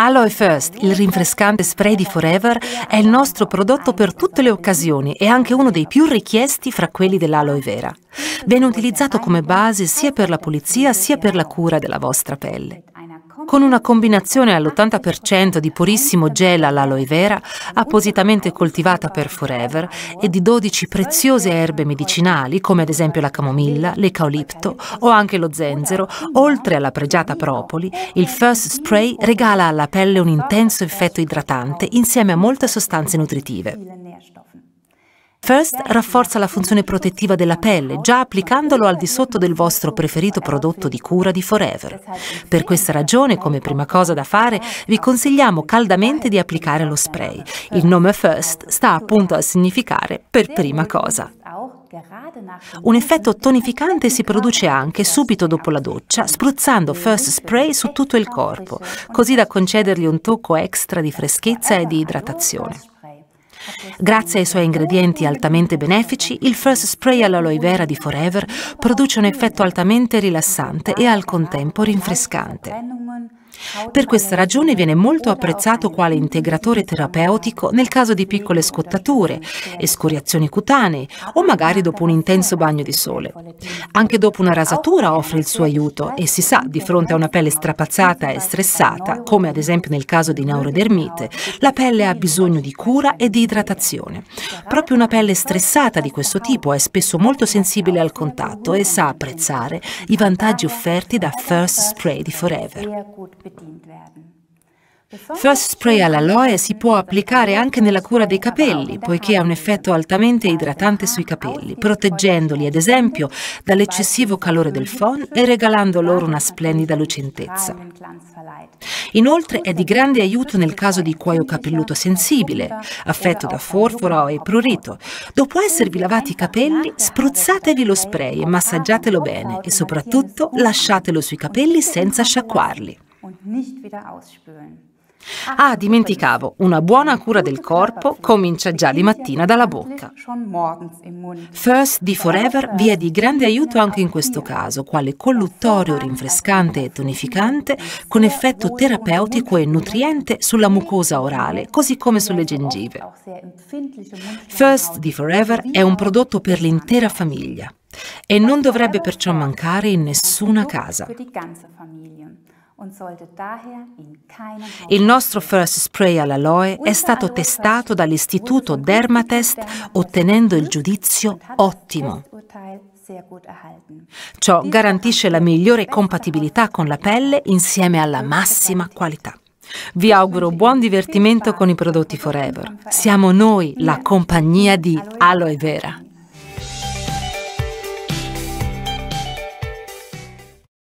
Alloy First, il rinfrescante spray di Forever, è il nostro prodotto per tutte le occasioni e anche uno dei più richiesti fra quelli dell'aloe vera. Viene utilizzato come base sia per la pulizia sia per la cura della vostra pelle con una combinazione all'80% di purissimo gel all'aloe vera, appositamente coltivata per Forever, e di 12 preziose erbe medicinali, come ad esempio la camomilla, l'eucalipto o anche lo zenzero, oltre alla pregiata propoli, il First Spray regala alla pelle un intenso effetto idratante insieme a molte sostanze nutritive. First rafforza la funzione protettiva della pelle già applicandolo al di sotto del vostro preferito prodotto di cura di Forever. Per questa ragione, come prima cosa da fare, vi consigliamo caldamente di applicare lo spray. Il nome First sta appunto a significare per prima cosa. Un effetto tonificante si produce anche subito dopo la doccia, spruzzando first spray su tutto il corpo, così da concedergli un tocco extra di freschezza e di idratazione. Grazie ai suoi ingredienti altamente benefici, il First Spray all'aloe vera di Forever produce un effetto altamente rilassante e al contempo rinfrescante. Per questa ragione viene molto apprezzato quale integratore terapeutico nel caso di piccole scottature, escoriazioni cutanee o magari dopo un intenso bagno di sole. Anche dopo una rasatura offre il suo aiuto e si sa, di fronte a una pelle strapazzata e stressata, come ad esempio nel caso di neurodermite, la pelle ha bisogno di cura e di idratazione. Proprio una pelle stressata di questo tipo è spesso molto sensibile al contatto e sa apprezzare i vantaggi offerti da First Spray di Forever. First Spray all'aloe si può applicare anche nella cura dei capelli, poiché ha un effetto altamente idratante sui capelli, proteggendoli ad esempio dall'eccessivo calore del phon e regalando loro una splendida lucentezza. Inoltre è di grande aiuto nel caso di cuoio capelluto sensibile, affetto da forfora o prurito. Dopo esservi lavati i capelli, spruzzatevi lo spray e massaggiatelo bene e soprattutto lasciatelo sui capelli senza sciacquarli. Ah, dimenticavo, una buona cura del corpo comincia già di mattina dalla bocca. First di Forever vi è di grande aiuto anche in questo caso, quale colluttorio rinfrescante e tonificante con effetto terapeutico e nutriente sulla mucosa orale, così come sulle gengive. First di Forever è un prodotto per l'intera famiglia e non dovrebbe perciò mancare in nessuna casa. Il nostro first spray all'aloe è stato testato dall'istituto Dermatest ottenendo il giudizio ottimo. Ciò garantisce la migliore compatibilità con la pelle insieme alla massima qualità. Vi auguro buon divertimento con i prodotti Forever. Siamo noi la compagnia di Aloe Vera.